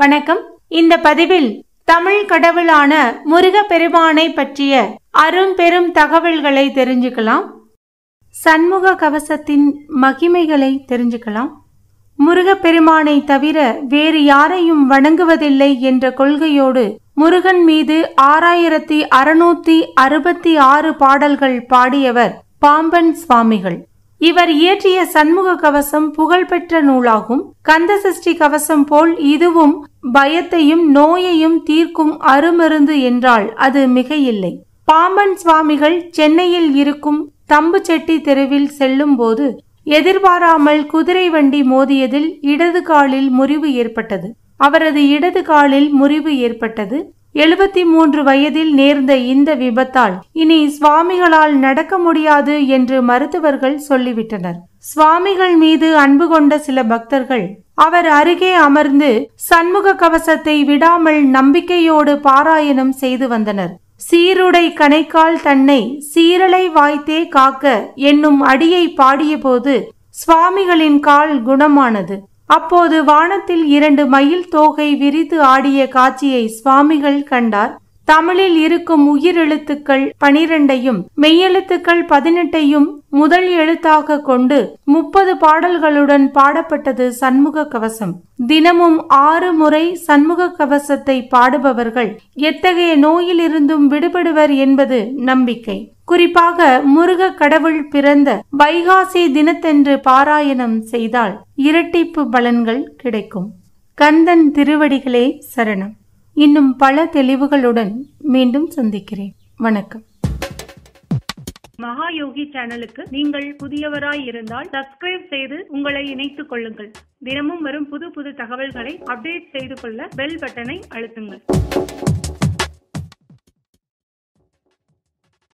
வணக்கம் இந்த பதிவில் தமிழ் கடவுளான முருக பெருமானை பற்றிய அரும்பெரும் தகவல்களை தெரிஞ்சுக்கலாம் சண்முக கவசத்தின் மகிமைகளை தெரிஞ்சுக்கலாம் முருக பெருமானை தவிர வேறு யாரையும் வணங்குவதில்லை என்ற கொள்கையோடு முருகன் மீது ஆறாயிரத்தி அறுநூத்தி அறுபத்தி ஆறு பாடல்கள் பாடியவர் பாம்பன் சுவாமிகள் இவர் இயற்றிய சண்முக கவசம் புகழ்பெற்ற நூலாகும் கந்த சஷ்டி கவசம் போல் இதுவும் பயத்தையும் நோயையும் தீர்க்கும் அருமருந்து என்றால் அது மிகையில்லை பாம்பன் சுவாமிகள் சென்னையில் இருக்கும் தம்பு செட்டி தெருவில் செல்லும் போது எதிர்பாராமல் குதிரை வண்டி மோதியதில் இடது காலில் முறிவு ஏற்பட்டது அவரது இடது காலில் முறிவு ஏற்பட்டது எழுபத்தி மூன்று வயதில் நேர்ந்த இந்த விபத்தால் இனி சுவாமிகளால் நடக்க முடியாது என்று மருத்துவர்கள் சொல்லிவிட்டனர் சுவாமிகள் மீது அன்பு கொண்ட சில பக்தர்கள் அவர் அருகே அமர்ந்து சண்முக கவசத்தை விடாமல் நம்பிக்கையோடு பாராயணம் செய்து வந்தனர் சீருடை கணைக்கால் தன்னை சீரலை வாய்த்தே காக்க என்னும் அடியை பாடியபோது சுவாமிகளின் கால் குணமானது அப்போது வானத்தில் இரண்டு மயில் தோகை விரிந்து ஆடிய காட்சியை சுவாமிகள் கண்டார் தமிழில் இருக்கும் உயிரெழுத்துக்கள் பனிரெண்டையும் மெய்யெழுத்துக்கள் பதினெட்டையும் முதல் எழுத்தாக கொண்டு முப்பது பாடல்களுடன் பாடப்பட்டது சண்முக கவசம் தினமும் ஆறு முறை சண்முக கவசத்தை பாடுபவர்கள் எத்தகைய நோயிலிருந்தும் விடுபடுவர் என்பது நம்பிக்கை குறிப்பாக முருக கடவுள் பிறந்த வைகாசி தினத்தன்று பாராயணம் செய்தால் இரட்டிப்பு பலன்கள் கிடைக்கும் கந்தன் திருவடிகளே சரணம் இன்னும் பல தெளிவுகளுடன் மீண்டும் சந்திக்கிறேன் வணக்கம் மகாயோகி சேனலுக்கு நீங்கள் புதியவராய் இருந்தால் சப்ஸ்கிரைப் செய்து உங்களை இணைத்துக் கொள்ளுங்கள் தினமும் வரும் புது புது தகவல்களை அப்டேட் செய்து கொள்ள பெல் பட்டனை அழுத்துங்கள்